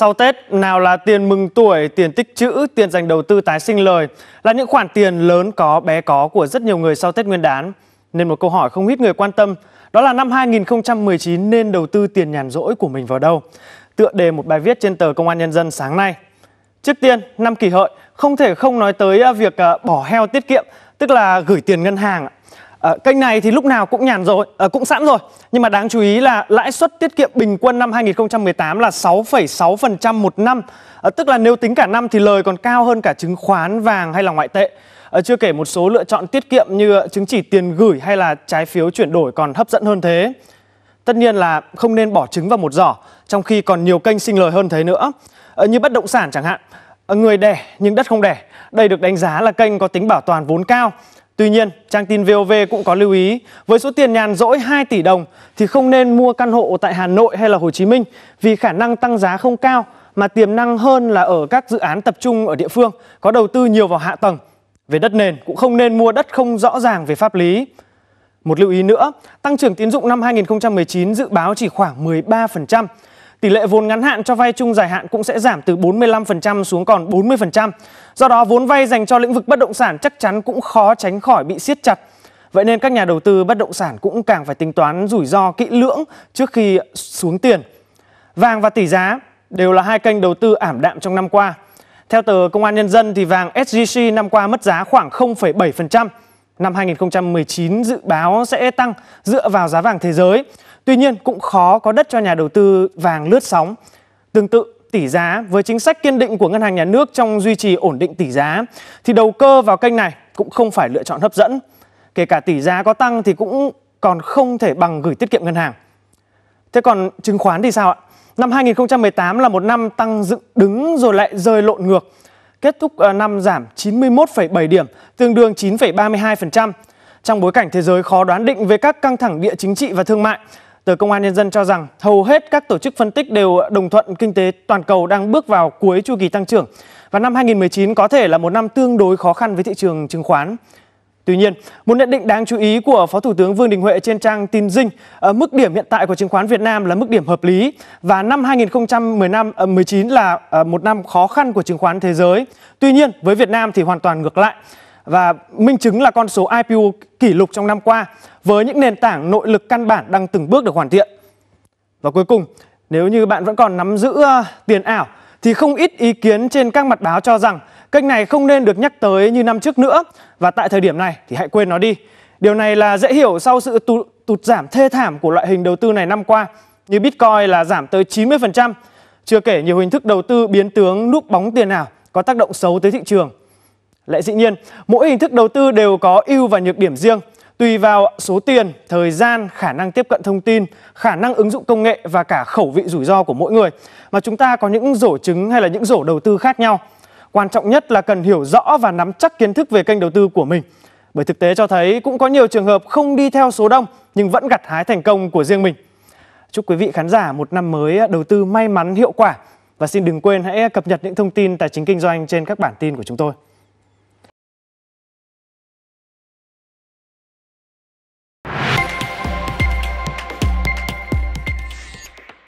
Sau Tết, nào là tiền mừng tuổi, tiền tích trữ, tiền dành đầu tư tái sinh lời là những khoản tiền lớn có bé có của rất nhiều người sau Tết Nguyên đán. Nên một câu hỏi không ít người quan tâm, đó là năm 2019 nên đầu tư tiền nhàn rỗi của mình vào đâu? Tựa đề một bài viết trên tờ Công an Nhân dân sáng nay. Trước tiên, năm kỷ hợi không thể không nói tới à, việc à, bỏ heo tiết kiệm, tức là gửi tiền ngân hàng. À, kênh này thì lúc nào cũng nhàn rồi, à, cũng sẵn rồi. Nhưng mà đáng chú ý là lãi suất tiết kiệm bình quân năm 2018 là 6,6% một năm. À, tức là nếu tính cả năm thì lời còn cao hơn cả chứng khoán, vàng hay là ngoại tệ. À, chưa kể một số lựa chọn tiết kiệm như chứng chỉ tiền gửi hay là trái phiếu chuyển đổi còn hấp dẫn hơn thế. Tất nhiên là không nên bỏ trứng vào một giỏ, trong khi còn nhiều kênh sinh lời hơn thế nữa. À, như bất động sản chẳng hạn, à, người đẻ nhưng đất không đẻ. Đây được đánh giá là kênh có tính bảo toàn vốn cao Tuy nhiên, trang tin VOV cũng có lưu ý, với số tiền nhàn rỗi 2 tỷ đồng thì không nên mua căn hộ tại Hà Nội hay là Hồ Chí Minh vì khả năng tăng giá không cao mà tiềm năng hơn là ở các dự án tập trung ở địa phương có đầu tư nhiều vào hạ tầng. Về đất nền cũng không nên mua đất không rõ ràng về pháp lý. Một lưu ý nữa, tăng trưởng tín dụng năm 2019 dự báo chỉ khoảng 13% tỷ lệ vốn ngắn hạn cho vay chung dài hạn cũng sẽ giảm từ 45% xuống còn 40%. Do đó vốn vay dành cho lĩnh vực bất động sản chắc chắn cũng khó tránh khỏi bị siết chặt. Vậy nên các nhà đầu tư bất động sản cũng càng phải tính toán rủi ro kỹ lưỡng trước khi xuống tiền. Vàng và tỷ giá đều là hai kênh đầu tư ảm đạm trong năm qua. Theo tờ Công an Nhân dân thì vàng SJC năm qua mất giá khoảng 0,7% năm 2019 dự báo sẽ tăng dựa vào giá vàng thế giới. Tuy nhiên cũng khó có đất cho nhà đầu tư vàng lướt sóng. Tương tự tỷ giá với chính sách kiên định của ngân hàng nhà nước trong duy trì ổn định tỷ giá thì đầu cơ vào kênh này cũng không phải lựa chọn hấp dẫn. Kể cả tỷ giá có tăng thì cũng còn không thể bằng gửi tiết kiệm ngân hàng. Thế còn chứng khoán thì sao ạ? Năm 2018 là một năm tăng dựng đứng rồi lại rơi lộn ngược kết thúc ờ, năm giảm 91,7 điểm, tương đương 9,32%. Trong bối cảnh thế giới khó đoán định về các căng thẳng địa chính trị và thương mại, tờ Công an Nhân dân cho rằng hầu hết các tổ chức phân tích đều đồng thuận kinh tế toàn cầu đang bước vào cuối chu kỳ tăng trưởng và năm 2019 có thể là một năm tương đối khó khăn với thị trường chứng khoán. Tuy nhiên, một nhận định đáng chú ý của Phó Thủ tướng Vương Đình Huệ trên trang tin dinh, ờ, mức điểm hiện tại của chứng khoán Việt Nam là mức điểm hợp lý và năm 2015 19 ờ, là ờ, một năm khó khăn của chứng khoán thế giới. Tuy nhiên, với Việt Nam thì hoàn toàn ngược lại và minh chứng là con số IPO kỷ lục trong năm qua với những nền tảng nội lực căn bản đang từng bước được hoàn thiện. Và cuối cùng, nếu như bạn vẫn còn nắm giữ tiền ảo thì không ít ý kiến trên các mặt báo cho rằng Kênh này không nên được nhắc tới như năm trước nữa và tại thời điểm này thì hãy quên nó đi. Điều này là dễ hiểu sau sự tụt, tụt giảm thê thảm của loại hình đầu tư này năm qua, như Bitcoin là giảm tới 90%, chưa kể nhiều hình thức đầu tư biến tướng núp bóng tiền ảo có tác động xấu tới thị trường. Lẽ dĩ nhiên, mỗi hình thức đầu tư đều có ưu và nhược điểm riêng, tùy vào số tiền, thời gian, khả năng tiếp cận thông tin, khả năng ứng dụng công nghệ và cả khẩu vị rủi ro của mỗi người mà chúng ta có những rổ chứng hay là những rổ đầu tư khác nhau. Quan trọng nhất là cần hiểu rõ và nắm chắc kiến thức về kênh đầu tư của mình. Bởi thực tế cho thấy cũng có nhiều trường hợp không đi theo số đông nhưng vẫn gặt hái thành công của riêng mình. Chúc quý vị khán giả một năm mới à, đầu tư may mắn hiệu quả và xin đừng quên hãy à, cập nhật những thông tin tài chính kinh doanh trên các bản tin của chúng tôi.